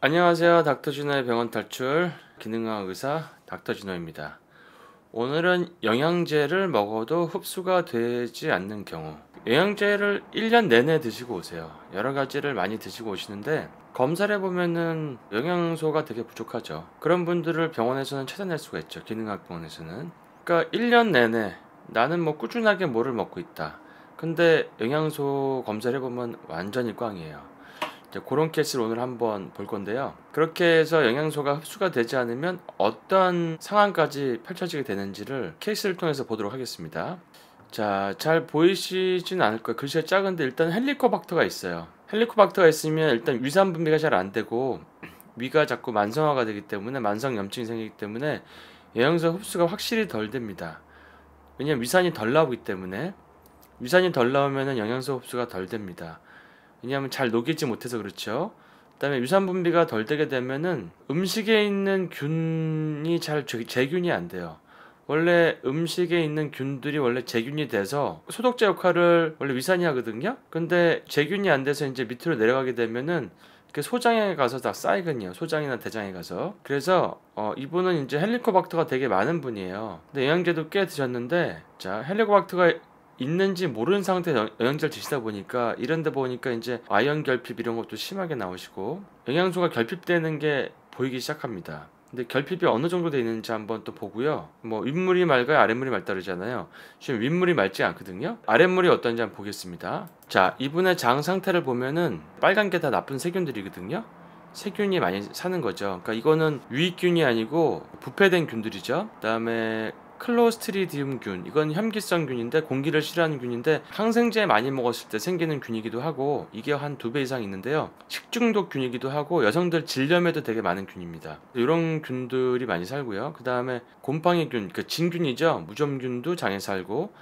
안녕하세요. 닥터진호의 병원 탈출 기능학 의사 닥터진호입니다. 오늘은 영양제를 먹어도 흡수가 되지 않는 경우 영양제를 1년 내내 드시고 오세요. 여러 가지를 많이 드시고 오시는데 검사를 해보면은 영양소가 되게 부족하죠. 그런 분들을 병원에서는 찾아낼 수가 있죠. 기능학 병원에서는. 그러니까 1년 내내 나는 뭐 꾸준하게 뭐를 먹고 있다. 근데 영양소 검사를 해보면 완전히 꽝이에요. 이제 그런 케이스를 오늘 한번 볼 건데요. 그렇게 해서 영양소가 흡수가 되지 않으면 어떤 상황까지 펼쳐지게 되는지를 케이스를 통해서 보도록 하겠습니다. 자, 잘 보이시진 않을 거예요. 글씨가 작은데 일단 헬리코박터가 있어요. 헬리코박터가 있으면 일단 위산 분비가 잘 안 되고 위가 자꾸 만성화가 되기 때문에 만성 염증이 생기기 때문에 영양소 흡수가 확실히 덜 됩니다. 왜냐면 위산이 덜 나오기 때문에 위산이 덜 나오면 영양소 흡수가 덜 됩니다. 왜냐하면 잘 녹이지 못해서 그렇죠. 그다음에 유산 분비가 덜 되게 되면은 음식에 있는 균이 잘 제균이 안 돼요. 원래 음식에 있는 균들이 원래 제균이 돼서 소독제 역할을 원래 위산이 하거든요. 근데 제균이 안 돼서 이제 밑으로 내려가게 되면은 소장에 가서 다 쌓이거든요. 소장이나 대장에 가서. 그래서 어, 이분은 이제 헬리코박터가 되게 많은 분이에요. 근데 영양제도 꽤 드셨는데 자 헬리코박터가 있는지 모르는 상태 영양제를 드시다 보니까 이런데 보니까 이제 아연 결핍 이런 것도 심하게 나오시고 영양소가 결핍되는 게 보이기 시작합니다. 근데 결핍이 어느 정도 돼 있는지 한번 또 보고요. 뭐 윗물이 맑아요, 아랫물이 맑다르잖아요. 지금 윗물이 맑지 않거든요. 아랫물이 어떤지 한번 보겠습니다. 자, 이분의 장 상태를 보면은 빨간 게 다 나쁜 세균들이거든요. 세균이 많이 사는 거죠. 그러니까 이거는 유익균이 아니고 부패된 균들이죠. 그다음에 클로스트리디움균 이건 현기성균인데 공기를 싫어하는 균인데 항생제 많이 먹었을 때 생기는 균이기도 하고 이게 한 두 배 이상 있는데요 식중독균이기도 하고 여성들 질염에도 되게 많은 균입니다 이런 균들이 많이 살고요 그 다음에 곰팡이균 그 진균이죠 무좀균도 장에 살고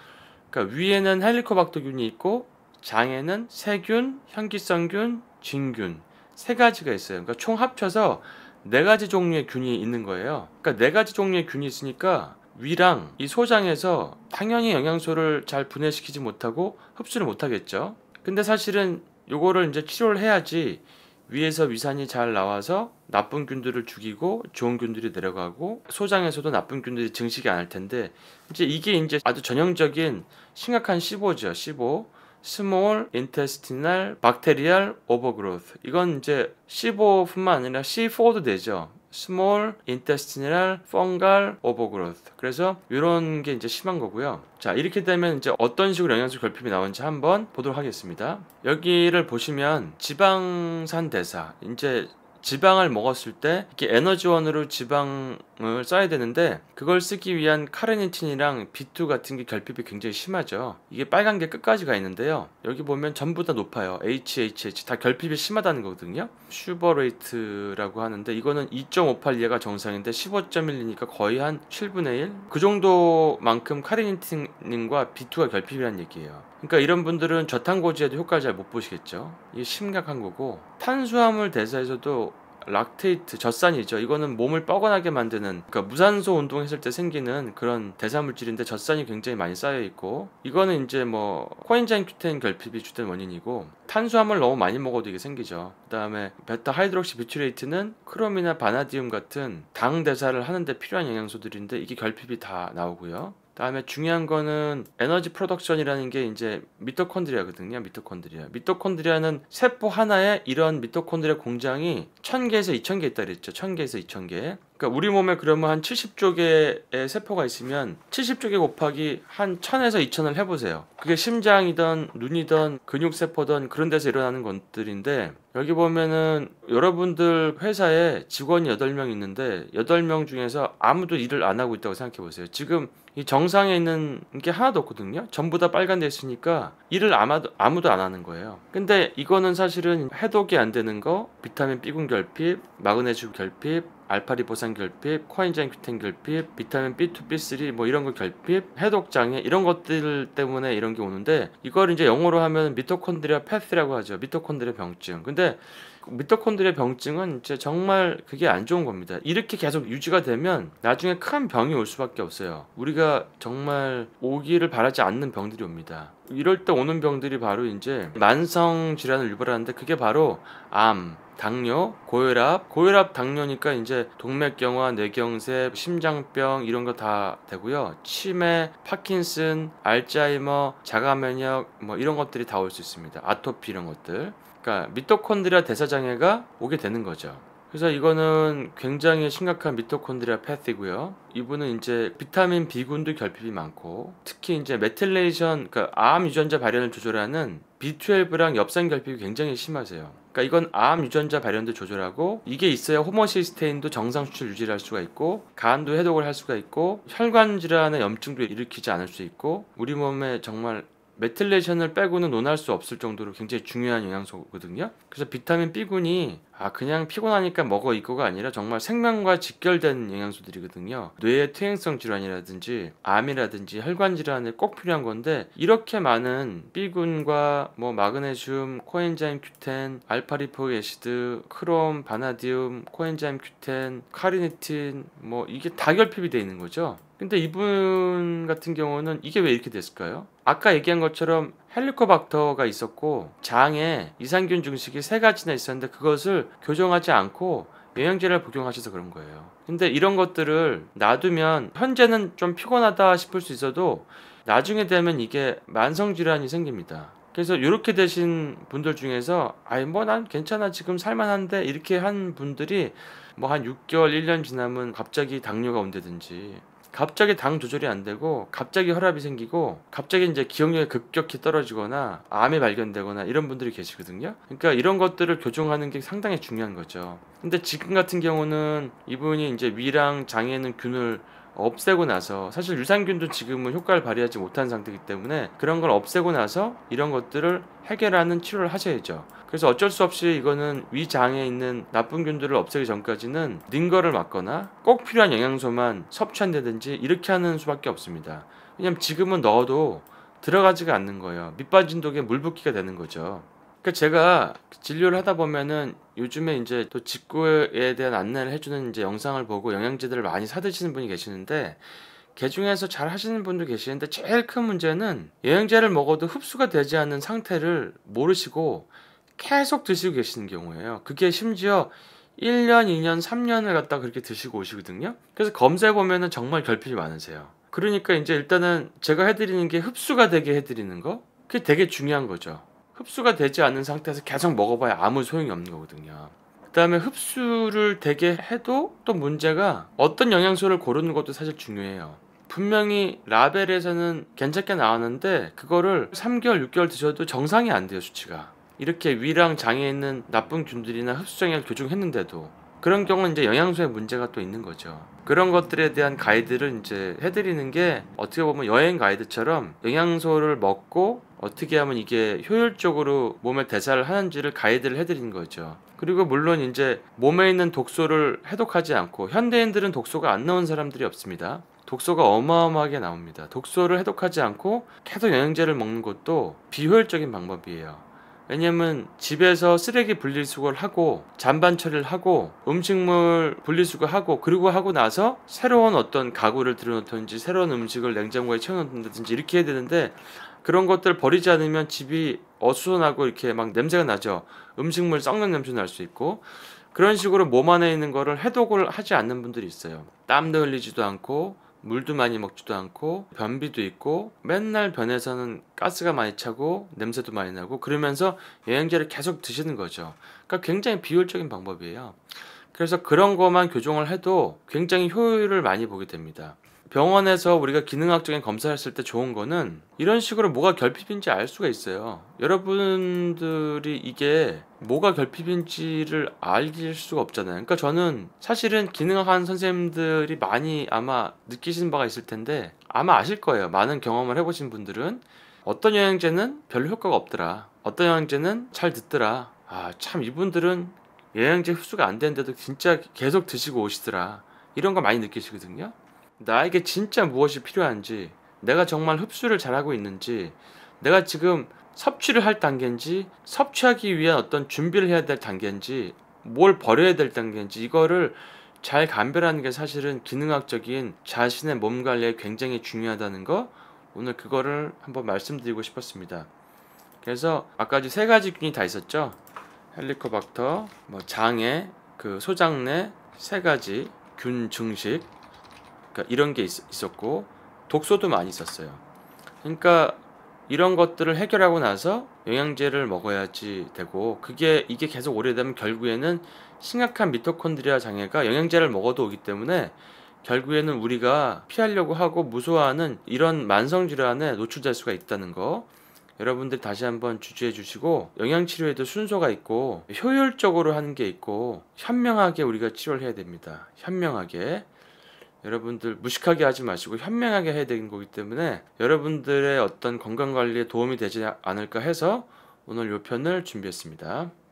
그러니까 위에는 헬리코박터균이 있고 장에는 세균, 현기성균, 진균 세 가지가 있어요 그러니까 총 합쳐서 네 가지 종류의 균이 있는 거예요 그러니까 네 가지 종류의 균이 있으니까 위랑 이 소장에서 당연히 영양소를 잘 분해시키지 못하고 흡수를 못하겠죠. 근데 사실은 요거를 이제 치료를 해야지 위에서 위산이 잘 나와서 나쁜 균들을 죽이고 좋은 균들이 내려가고 소장에서도 나쁜 균들이 증식이 안 할 텐데 이제 이게 이제 아주 전형적인 심각한 15죠. 15. 스몰 인테스티날 박테리알 오버그로스 이건 이제 15뿐만 아니라 C4도 되죠. small intestinal fungal overgrowth. 그래서 이런 게 이제 심한 거고요. 자, 이렇게 되면 이제 어떤 식으로 영양소 결핍이 나오는지 한번 보도록 하겠습니다. 여기를 보시면 지방산 대사, 이제 지방을 먹었을 때 이렇게 에너지원으로 지방을 써야 되는데 그걸 쓰기 위한 카르니틴이랑 B2 같은 게 결핍이 굉장히 심하죠. 이게 빨간 게 끝까지 가 있는데요. 여기 보면 전부 다 높아요. HHH 다 결핍이 심하다는 거거든요. 슈버레이트라고 하는데 이거는 2.58 얘가 정상인데 15.1이니까 거의 한 7분의 1? 그 정도만큼 카르니틴과 B2가 결핍이란 얘기예요. 그러니까 이런 분들은 저탄고지에도 효과를 잘 못 보시겠죠. 이게 심각한 거고 탄수화물 대사에서도 락테이트, 젖산이죠. 이거는 몸을 뻐근하게 만드는 그러니까 무산소 운동했을 때 생기는 그런 대사물질인데 젖산이 굉장히 많이 쌓여 있고 이거는 이제 뭐 코엔자임 큐텐 결핍이 주된 원인이고 탄수화물 너무 많이 먹어도 이게 생기죠. 그다음에 베타 하이드록시 뷰트레이트는 크롬이나 바나디움 같은 당 대사를 하는데 필요한 영양소들인데 이게 결핍이 다 나오고요. 다음에 중요한 거는 에너지 프로덕션이라는 게 이제 미토콘드리아거든요. 미토콘드리아. 미토콘드리아는 세포 하나에 이런 미토콘드리아 공장이 1 0 0 0개에서2 0 0 0개 있다 그랬죠. 1 0 0 0개에서2 0 0 0개 그러니까 우리 몸에 그러면 한 70조 개의 세포가 있으면 70조 개 곱하기 한 1000에서 2000을 해보세요. 그게 심장이든 눈이든 근육세포든 그런 데서 일어나는 것들인데 여기 보면은 여러분들 회사에 직원이 8명 있는데 8명 중에서 아무도 일을 안 하고 있다고 생각해 보세요. 지금 이 정상에 있는 게 하나도 없거든요. 전부 다 빨간 데 있으니까 일을 아마도 아무도 안 하는 거예요. 근데 이거는 사실은 해독이 안 되는 거, 비타민 B 군 결핍, 마그네슘 결핍, 알파리보산 결핍, 코엔자임 큐텐 결핍, 비타민 B2, B3 뭐 이런 거 결핍, 해독 장애 이런 것들 때문에 이런 게 오는데 이걸 이제 영어로 하면 미토콘드리아 패스라고 하죠. 미토콘드리아 병증. 근데 미토콘드리아 병증은 이제 정말 그게 안 좋은 겁니다. 이렇게 계속 유지가 되면 나중에 큰 병이 올 수밖에 없어요. 우리가 정말 오기를 바라지 않는 병들이 옵니다. 이럴 때 오는 병들이 바로 이제 만성 질환을 유발하는데 그게 바로 암, 당뇨, 고혈압, 고혈압 당뇨니까 이제 동맥경화, 뇌경색, 심장병 이런 거 다 되고요. 치매, 파킨슨, 알츠하이머, 자가면역 뭐 이런 것들이 다 올 수 있습니다. 아토피 이런 것들. 그러니까 미토콘드리아 대사 장애가 오게 되는 거죠. 그래서 이거는 굉장히 심각한 미토콘드리아 패티고요. 이분은 이제 비타민 B군도 결핍이 많고 특히 이제 메틸레이션 그러니까 암 유전자 발현을 조절하는 B12랑 엽산 결핍이 굉장히 심하세요. 그러니까 이건 암 유전자 발현도 조절하고 이게 있어야 호모시스테인도 정상 수치를 유지할 수가 있고 간도 해독을 할 수가 있고 혈관 질환의 염증도 일으키지 않을 수 있고 우리 몸에 정말 메틸레이션을 빼고는 논할 수 없을 정도로 굉장히 중요한 영양소거든요. 그래서 비타민 B군이 아 그냥 피곤하니까 먹어 이거가 아니라 정말 생명과 직결된 영양소들이거든요. 뇌의 퇴행성 질환이라든지 암이라든지 혈관 질환에 꼭 필요한 건데 이렇게 많은 B군과 뭐 마그네슘, 코엔자임 Q10, 알파리포 에시드 크롬, 바나디움, 코엔자임 Q10, 카리네틴 뭐 이게 다 결핍이 되어 있는 거죠. 근데 이분 같은 경우는 이게 왜 이렇게 됐을까요? 아까 얘기한 것처럼 헬리코박터가 있었고 장에 이상균 증식이세 가지나 있었는데 그것을 교정하지 않고 영양제를 복용하셔서 그런 거예요. 근데 이런 것들을 놔두면 현재는 좀 피곤하다 싶을 수 있어도 나중에 되면 이게 만성 질환이 생깁니다. 그래서 이렇게 되신 분들 중에서 아이 뭐난 괜찮아 지금 살만한데 이렇게 한 분들이 뭐 한 6개월 1년 지나면 갑자기 당뇨가 온다든지 갑자기 당 조절이 안 되고 갑자기 혈압이 생기고 갑자기 이제 기억력이 급격히 떨어지거나 암이 발견되거나 이런 분들이 계시거든요. 그러니까 이런 것들을 교정하는 게 상당히 중요한 거죠. 근데 지금 같은 경우는 이분이 이제 위랑 장에는 균을 없애고 나서 사실 유산균도 지금은 효과를 발휘하지 못한 상태이기 때문에 그런 걸 없애고 나서 이런 것들을 해결하는 치료를 하셔야죠. 그래서 어쩔 수 없이 이거는 위장에 있는 나쁜 균들을 없애기 전까지는 링거를 막거나 꼭 필요한 영양소만 섭취한다든지 이렇게 하는 수밖에 없습니다. 왜냐면 지금은 넣어도 들어가지가 않는 거예요. 밑빠진 독에 물 붓기가 되는 거죠. 그러니까 제가 진료를 하다 보면은 요즘에 이제 또 직구에 대한 안내를 해주는 이제 영상을 보고 영양제들을 많이 사드시는 분이 계시는데 개 그 중에서 잘 하시는 분도 계시는데 제일 큰 문제는 영양제를 먹어도 흡수가 되지 않는 상태를 모르시고 계속 드시고 계시는 경우에요. 그게 심지어 1년, 2년, 3년을 갖다 그렇게 드시고 오시거든요. 그래서 검사해 보면은 정말 결핍이 많으세요. 그러니까 이제 일단은 제가 해드리는 게 흡수가 되게 해드리는 거 그게 되게 중요한 거죠. 흡수가 되지 않는 상태에서 계속 먹어봐야 아무 소용이 없는 거거든요. 그 다음에 흡수를 되게 해도 또 문제가 어떤 영양소를 고르는 것도 사실 중요해요. 분명히 라벨에서는 괜찮게 나왔는데 그거를 3개월, 6개월 드셔도 정상이 안 돼요, 수치가. 이렇게 위랑 장에 있는 나쁜 균들이나 흡수장애를 교정했는데도 그런 경우는 이제 영양소에 문제가 또 있는 거죠. 그런 것들에 대한 가이드를 이제 해드리는 게 어떻게 보면 여행 가이드처럼 영양소를 먹고 어떻게 하면 이게 효율적으로 몸에 대사를 하는지를 가이드를 해드리는 거죠. 그리고 물론 이제 몸에 있는 독소를 해독하지 않고 현대인들은 독소가 안 나온 사람들이 없습니다. 독소가 어마어마하게 나옵니다. 독소를 해독하지 않고 계속 영양제를 먹는 것도 비효율적인 방법이에요. 왜냐면 집에서 쓰레기 분리수거를 하고 잔반 처리를 하고 음식물 분리수거하고 그리고 하고 나서 새로운 어떤 가구를 들여놓든지 새로운 음식을 냉장고에 채워놓는다든지 이렇게 해야 되는데 그런 것들 버리지 않으면 집이 어수선하고 이렇게 막 냄새가 나죠. 음식물 썩는 냄새 날 수 있고 그런 식으로 몸 안에 있는 거를 해독을 하지 않는 분들이 있어요. 땀도 흘리지도 않고 물도 많이 먹지도 않고 변비도 있고 맨날 변에서는 가스가 많이 차고 냄새도 많이 나고 그러면서 영양제를 계속 드시는 거죠. 그러니까 굉장히 비효율적인 방법이에요. 그래서 그런 것만 교정을 해도 굉장히 효율을 많이 보게 됩니다. 병원에서 우리가 기능학적인 검사했을 를때 좋은 거는 이런 식으로 뭐가 결핍인지 알 수가 있어요. 여러분들이 이게 뭐가 결핍인지를 알길 수가 없잖아요. 그러니까 저는 사실은 기능학한 선생님들이 많이 아마 느끼신 바가 있을 텐데 아마 아실 거예요. 많은 경험을 해보신 분들은 어떤 영양제는 별로 효과가 없더라. 어떤 영양제는잘 듣더라. 아, 참 이분들은 영양제 흡수가 안 되는데도 진짜 계속 드시고 오시더라. 이런 거 많이 느끼시거든요. 나에게 진짜 무엇이 필요한지, 내가 정말 흡수를 잘하고 있는지, 내가 지금 섭취를 할 단계인지, 섭취하기 위한 어떤 준비를 해야 될 단계인지, 뭘 버려야 될 단계인지, 이거를 잘 감별하는 게 사실은 기능학적인 자신의 몸 관리에 굉장히 중요하다는 거, 오늘 그거를 한번 말씀드리고 싶었습니다. 그래서 아까 세 가지 균이 다 있었죠. 헬리코박터, 뭐 장애, 그 소장내 세 가지 균 증식, 그러니까 이런 게 있, 었고 독소도 많이 있었어요. 그러니까 이런 것들을 해결하고 나서 영양제를 먹어야지 되고 그게 이게 계속 오래되면 결국에는 심각한 미토콘드리아 장애가 영양제를 먹어도 오기 때문에 결국에는 우리가 피하려고 하고 무서워하는 이런 만성 질환에 노출될 수가 있다는 거 여러분들 다시 한번 주지해 주시고 영양치료에도 순서가 있고 효율적으로 하는 게 있고 현명하게 우리가 치료를 해야 됩니다. 현명하게 여러분들 무식하게 하지 마시고 현명하게 해야 되는 거기 때문에 여러분들의 어떤 건강 관리에 도움이 되지 않을까 해서 오늘 요 편을 준비했습니다.